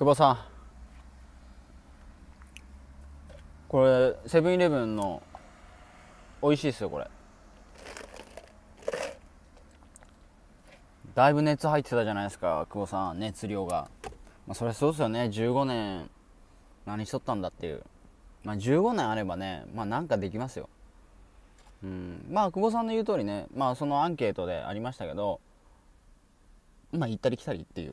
久保さんこれセブンイレブンの美味しいですよこれだいぶ熱入ってたじゃないですか久保さん熱量が、まあ、それそうですよね15年何しとったんだっていうまあ15年あればねまあなんかできますようんまあ久保さんの言う通りねまあそのアンケートでありましたけどまあ行ったり来たりっていう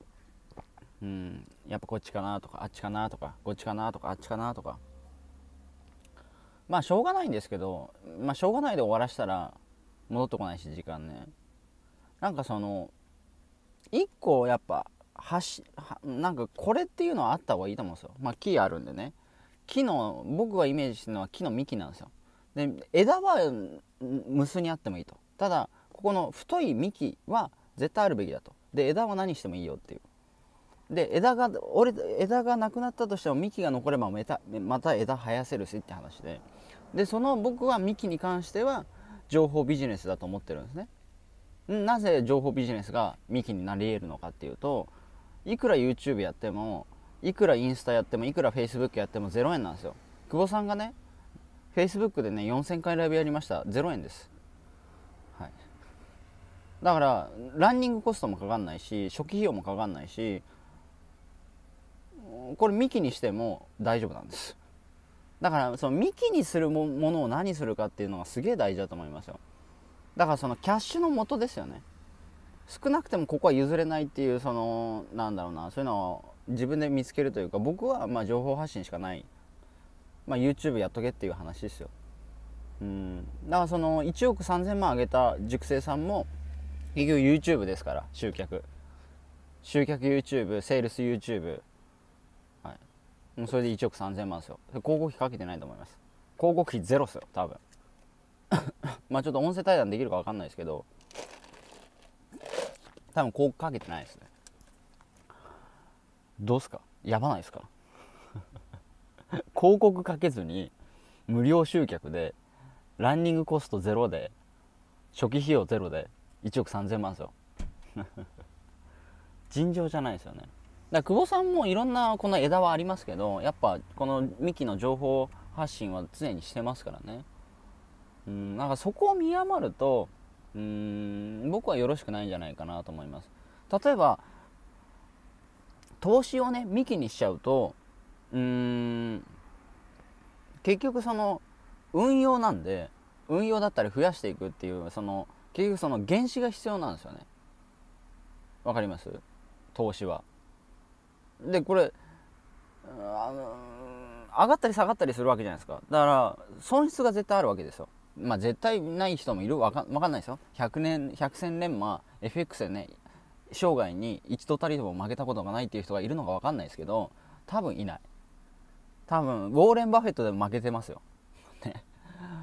うん、やっぱこっちかなとかあっちかなとかこっちかなとかあっちかなとかまあしょうがないんですけど、まあ、しょうがないで終わらしたら戻ってこないし時間ねなんかその1個やっぱはしなんかこれっていうのはあった方がいいと思うんですよまあ木あるんでね木の僕がイメージしてるのは木の幹なんですよで枝は無数にあってもいいとただここの太い幹は絶対あるべきだとで枝は何してもいいよっていうで枝が折れ枝がなくなったとしても幹が残ればまたまた枝生やせるしって話ででその僕は幹に関しては情報ビジネスだと思ってるんですねなぜ情報ビジネスが幹になり得るのかっていうといくら YouTube やってもいくらインスタやってもいくら Facebook やっても0円なんですよ久保さんがね Facebook でね4000回ライブやりました0円ですはいだからランニングコストもかかんないし初期費用もかかんないしこれ幹にしても大丈夫なんですだからその幹にするものを何するかっていうのがすげえ大事だと思いますよだからそのキャッシュの元ですよね少なくてもここは譲れないっていうそのなんだろうなそういうのを自分で見つけるというか僕はま情報発信しかない、まあ、YouTube やっとけっていう話ですようんだからその1億3000万上げた塾生さんも結局 YouTube ですから集客集客 YouTube セールス YouTube もうそれで1億3000万ですよ広告費かけてないと思います広告費ゼロっすよ多分 まあちょっと音声対談できるか分かんないですけど多分広告かけてないですねどうすかやばないですか 広告かけずに無料集客でランニングコストゼロで初期費用ゼロで1億3000万ですよ 尋常じゃないですよねだ久保さんもいろんなこの枝はありますけどやっぱこの幹の情報発信は常にしてますからねうんなんかそこを見余るとうん僕はよろしくないんじゃないかなと思います例えば投資をね幹にしちゃうとうん結局その運用なんで運用だったり増やしていくっていうその結局その原資が必要なんですよねわかります投資はでこれあの上がったり下がったりするわけじゃないですかだから損失が絶対あるわけですよまあ絶対ない人もいるわかわかんないですよ100年100戦連磨 FX でね生涯に一度たりとも負けたことがないっていう人がいるのかわかんないですけど多分いない多分ウォーレン・バフェットでも負けてますよ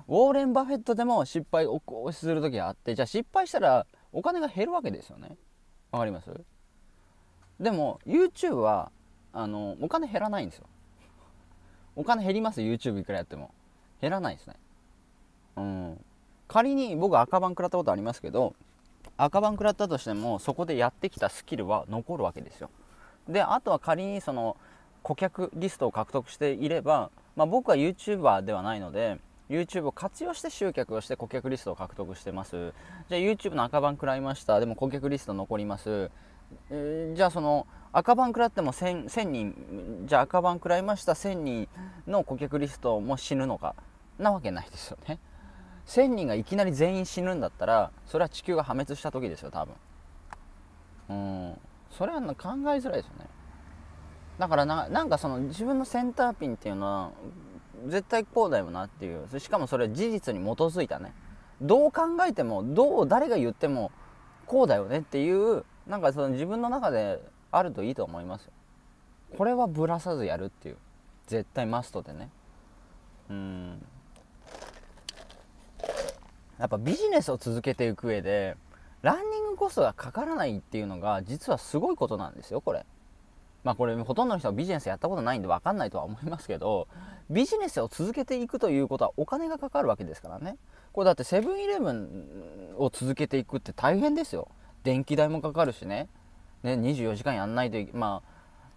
ウォーレン・バフェットでも失敗をする時があってじゃあ失敗したらお金が減るわけですよねわかりますでも YouTube はあのお金減らないんですよお金減ります YouTube いくらやっても減らないですねうん仮に僕赤番食らったことありますけど赤番食らったとしてもそこでやってきたスキルは残るわけですよであとは仮にその顧客リストを獲得していれば、まあ、僕は YouTuber ではないので YouTube を活用して集客をして顧客リストを獲得してますじゃあ YouTube の赤番食らいましたでも顧客リスト残りますじゃあその赤番食らっても 1000, 1000人じゃあ赤番食らいました1000人の顧客リストも死ぬのかなわけないですよね1000人がいきなり全員死ぬんだったらそれは地球が破滅した時ですよ多分うんそれは考えづらいですよねだからなんかその自分のセンターピンっていうのは絶対こうだよなっていうしかもそれは事実に基づいたねどう考えてもどう誰が言ってもこうだよねっていうなんかその自分の中であるといいと思いますよこれはぶらさずやるっていう絶対マストでねうんやっぱビジネスを続けていく上でランニングコストがかからないっていうのが実はすごいことなんですよこれまあこれほとんどの人はビジネスやったことないんで分かんないとは思いますけどビジネスを続けていくということはお金がかかるわけですからねこれだってセブンイレブンを続けていくって大変ですよ電気代もかかるしねね24時間やんないといま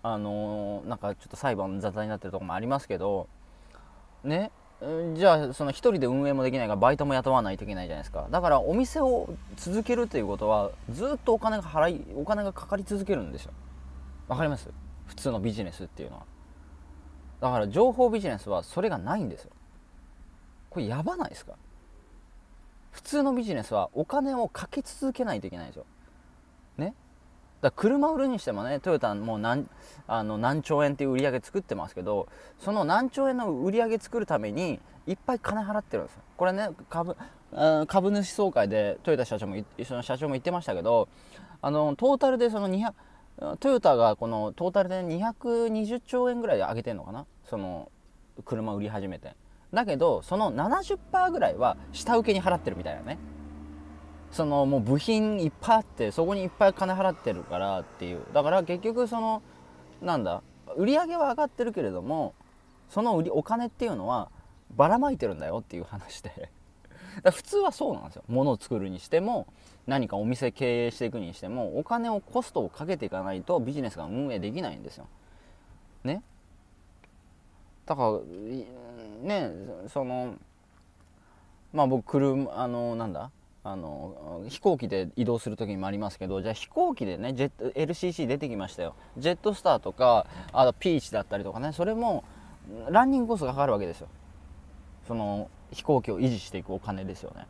ああのー、なんかちょっと裁判雑談になってるとこもありますけどねじゃあその1人で運営もできないからバイトも雇わないといけないじゃないですかだからお店を続けるということはずっとお金が払いお金がかかり続けるんですよわかります普通のビジネスっていうのはだから情報ビジネスはそれがないんですよこれやばないですか普通のビジネスはお金をかけ続けないといけないんですよねだ車売るにしてもねトヨタもう何あの何兆円っていう売り上げ作ってますけどその何兆円の売り上げ作るためにいっぱい金払ってるんですよこれね株株主総会でトヨタ社長も一緒の社長も言ってましたけどあのトータルでその200トヨタがこのトータルで220兆円ぐらいで上げてるのかなその車売り始めてだけどその70%ぐらいは下請けに払ってるみたいなねそのもう部品いっぱいあってそこにいっぱい金払ってるからっていうだから結局そのなんだ売り上げは上がってるけれどもその売りお金っていうのはばらまいてるんだよっていう話でだ普通はそうなんですよ物を作るにしても何かお店経営していくにしてもお金をコストをかけていかないとビジネスが運営できないんですよ。ねだからねそのまあ僕車あのなんだあの飛行機で移動する時にもありますけどじゃあ飛行機でねジェット LCC 出てきましたよジェットスターとかあとピーチだったりとかねそれもランニングコストがかかるわけですよその飛行機を維持していくお金ですよね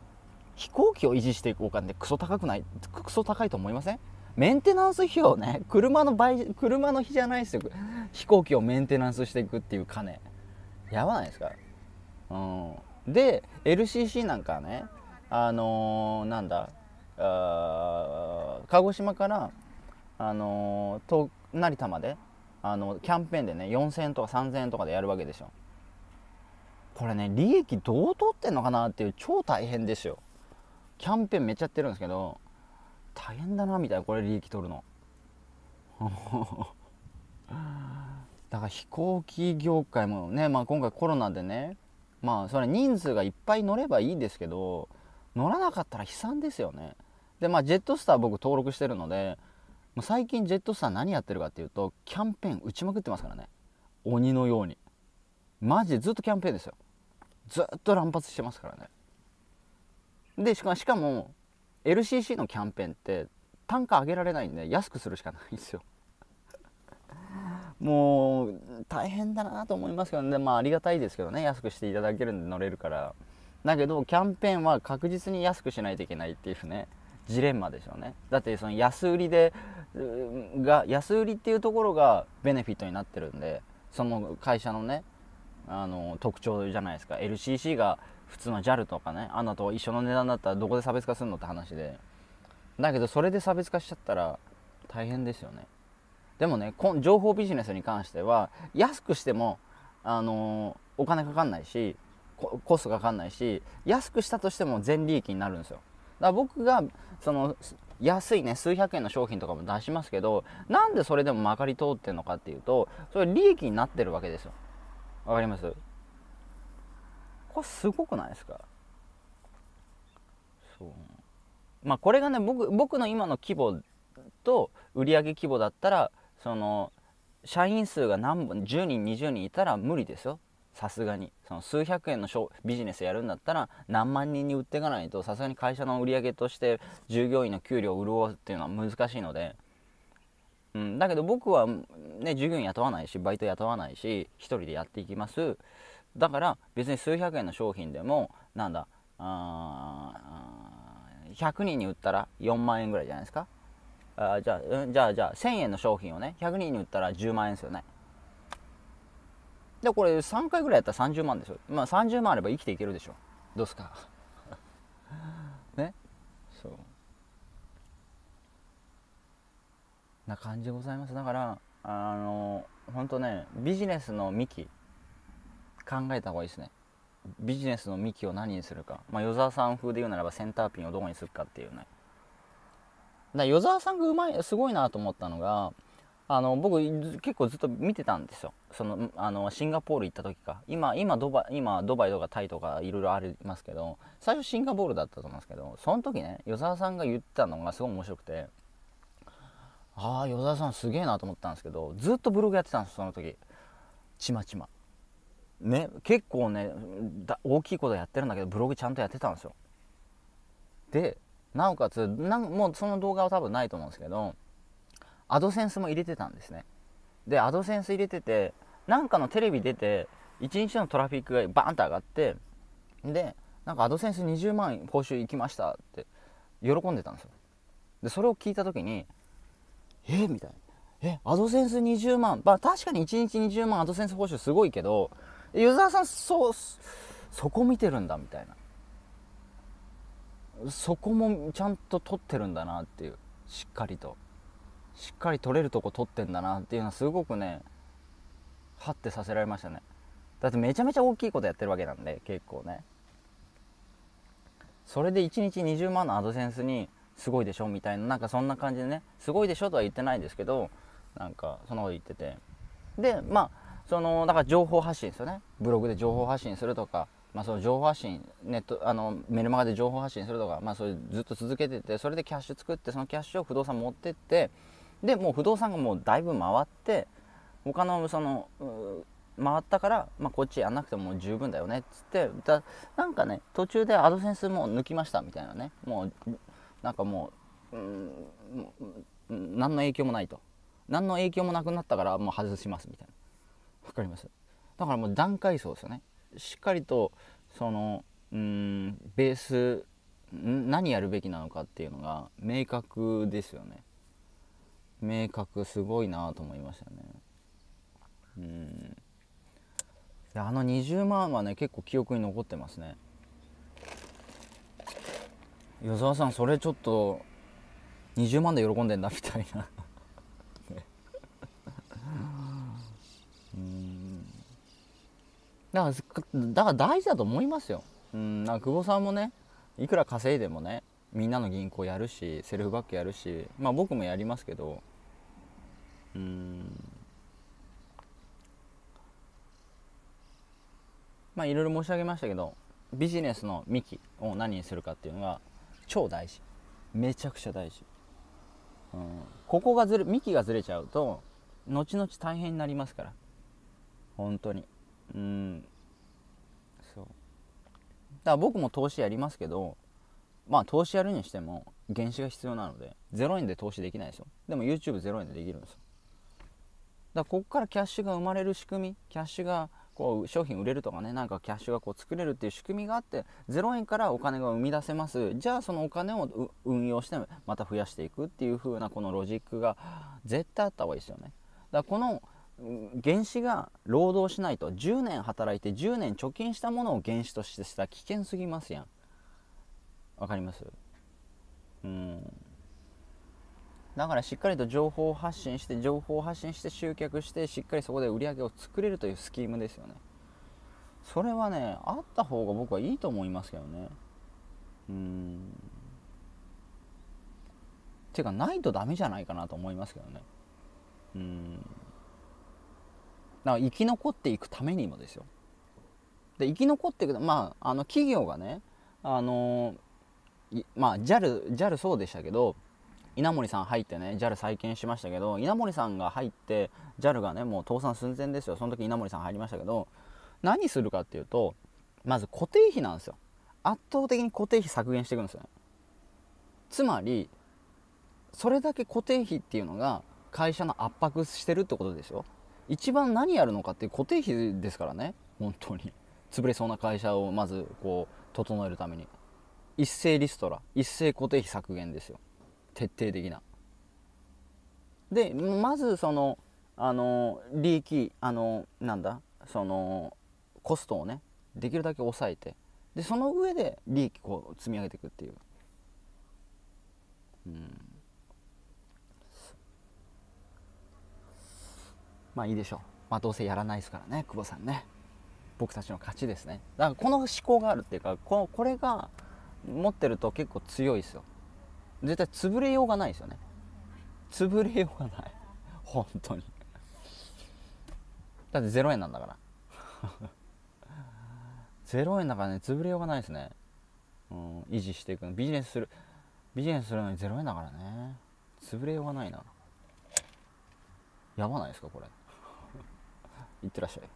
飛行機を維持していくお金ってクソ高くないクソ高いと思いませんメンテナンス費用ね車の倍車の日じゃないですよ飛行機をメンテナンスしていくっていう金やばないですかうんで LCC なんかねあのー、なんだあ鹿児島から、あのー、成田まであのキャンペーンでね4,000円とか3,000円とかでやるわけでしょこれね利益どう取ってんのかなっていう超大変ですよキャンペーンめっちゃやってるんですけど大変だなみたいなこれ利益取るの だから飛行機業界もね、まあ、今回コロナでねまあそれ人数がいっぱい乗ればいいですけど乗らなかったら悲惨ですよねでまあジェットスター僕登録してるのでもう最近ジェットスター何やってるかっていうとキャンペーン打ちまくってますからね鬼のようにマジでずっとキャンペーンですよずっと乱発してますからねでしかしかも LCC のキャンペーンって単価上げられないんで安くするしかないんですよもう大変だなと思いますけどねまあありがたいですけどね安くしていただけるんで乗れるからだけどキャンペーンは確実に安くしないといけないっていうねジレンマでしょうねだってその安売りでが安売りっていうところがベネフィットになってるんでその会社のねあの特徴じゃないですか LCC が普通の JAL とかねあなと一緒の値段だったらどこで差別化するのって話でだけどそれで差別化しちゃったら大変ですよねでもね情報ビジネスに関しては安くしてもあのお金かかんないしコストかかんないし安くしたとしても全利益になるんですよだから僕がその安いね数百円の商品とかも出しますけどなんでそれでもまかり通ってるのかっていうとそれ利益になってるわけですよわかりますこれすごくないですかそうまあこれがね僕僕の今の規模と売上規模だったらその社員数が何本10人20人いたら無理ですよさすがにその数百円のビジネスやるんだったら何万人に売っていかないとさすがに会社の売り上げとして従業員の給料を潤うっていうのは難しいので、うん、だけど僕はね従業員雇わないしバイト雇わないし1人でやっていきますだから別に数百円の商品でもなんだあ100人に売ったら4万円ぐらいじゃないですかあじゃあじゃあじゃあ1000円の商品をね100人に売ったら10万円ですよねでこれ3回ぐらいやったら30万ですよまあ30万あれば生きていけるでしょどうすか ねそうな感じでございますだからあのほんとねビジネスの幹考えた方がいいですねビジネスの幹を何にするかまあ与沢さん風で言うならばセンターピンをどこにするかっていうねだから与沢さんがうまいすごいなと思ったのがあの僕結構ずっと見てたんですよそのあのシンガポール行った時か今今ドバ今ドバイとかタイとかいろいろありますけど最初シンガポールだったと思うんですけどその時ね与沢さんが言ったのがすごい面白くてああ与沢さんすげえなと思ったんですけどずっとブログやってたんですその時ちまちまね結構ね大きいことやってるんだけどブログちゃんとやってたんですよでなおかつなんもうその動画は多分ないと思うんですけどアドセンスも入れてたんですねでアドセンス入れててなんかのテレビ出て1日のトラフィックがバーンと上がってでなんかアドセンス20万報酬行きましたって喜んでたんですよでそれを聞いた時にえみたいなえアドセンス20万まあ確かに1日20万アドセンス報酬すごいけどユーザーさんそうそこ見てるんだみたいなそこもちゃんと取ってるんだなっていうしっかりと。しっかり取れるとこ取ってんだなっていうのはすごくねハッてさせられましたねだってめちゃめちゃ大きいことやってるわけなんで結構ねそれで1日20万のアドセンスにすごいでしょみたいななんかそんな感じでねすごいでしょとは言ってないんですけどなんかそんなこと言っててでまあそのだから情報発信ですよねブログで情報発信するとか、まあ、その情報発信ネットあのメルマガで情報発信するとか、まあ、それずっと続けててそれでキャッシュ作ってそのキャッシュを不動産持ってってでもう不動産がもうだいぶ回って他のその回ったから、まあ、こっちやんなくても十分だよねっつってだなんかね途中でアドセンスも抜きましたみたいなねもうなんかもう、うん、何の影響もないと何の影響もなくなったからもう外しますみたいなわかりますだからもう段階層ですよねしっかりとそのうんベース何やるべきなのかっていうのが明確ですよね明確すごいなと思いましたねうんあの20万はね結構記憶に残ってますね与沢さんそれちょっと20万で喜んでんだみたいな うんだからだから大事だと思いますようんなんか久保さんもねいくら稼いでもねみんなの銀行やるしセルフバックやるしまあ僕もやりますけどうん。まあいろいろ申し上げましたけどビジネスの幹を何にするかっていうのが超大事めちゃくちゃ大事、うん、ここがずれ幹がずれちゃうと後々大変になりますから本当にうんそうだから僕も投資やりますけどまあ投資やるにしても原資が必要なので0円で投資できないですよでも YouTube0 円でできるんですよだここからキャッシュが生まれる仕組みキャッシュがこう商品売れるとかねなんかキャッシュがこう作れるっていう仕組みがあって0円からお金が生み出せますじゃあそのお金を運用してまた増やしていくっていう風なこのロジックが絶対あった方がいいですよねだからこの原資が労働しないと10年働いて10年貯金したものを原資としてしたら危険すぎますやんわかりますうんだからしっかりと情報を発信して情報を発信して集客してしっかりそこで売り上げを作れるというスキームですよねそれはねあった方が僕はいいと思いますけどねうんていうかないとダメじゃないかなと思いますけどねうんだから生き残っていくためにもですよで生き残っていくまああの企業がねあのまあ JAL JAL そうでしたけど稲森さん入ってね JAL 再建しましたけど稲森さんが入って JAL がねもう倒産寸前ですよその時稲森さん入りましたけど何するかっていうとまず固定費なんですよ圧倒的に固定費削減していくんですよねつまりそれだけ固定費っていうのが会社の圧迫してるってことですよ一番何やるのかって固定費ですからね本当に潰れそうな会社をまずこう整えるために一斉リストラ一斉固定費削減ですよ徹底的な。でまずそのあの利益あのなんだそのコストをねできるだけ抑えてでその上で利益を積み上げていくっていう、うん、まあいいでしょうまあどうせやらないですからね久保さんね僕たちの勝ちですねだからこの思考があるっていうかここれが持ってると結構強いですよ絶対潰れようがないですよね潰れようがない本当にだって0円なんだから0 円だからね潰れようがないですね、うん、維持していくのビジネスするビジネスするのに0円だからね潰れようがないなやばないですかこれ いってらっしゃい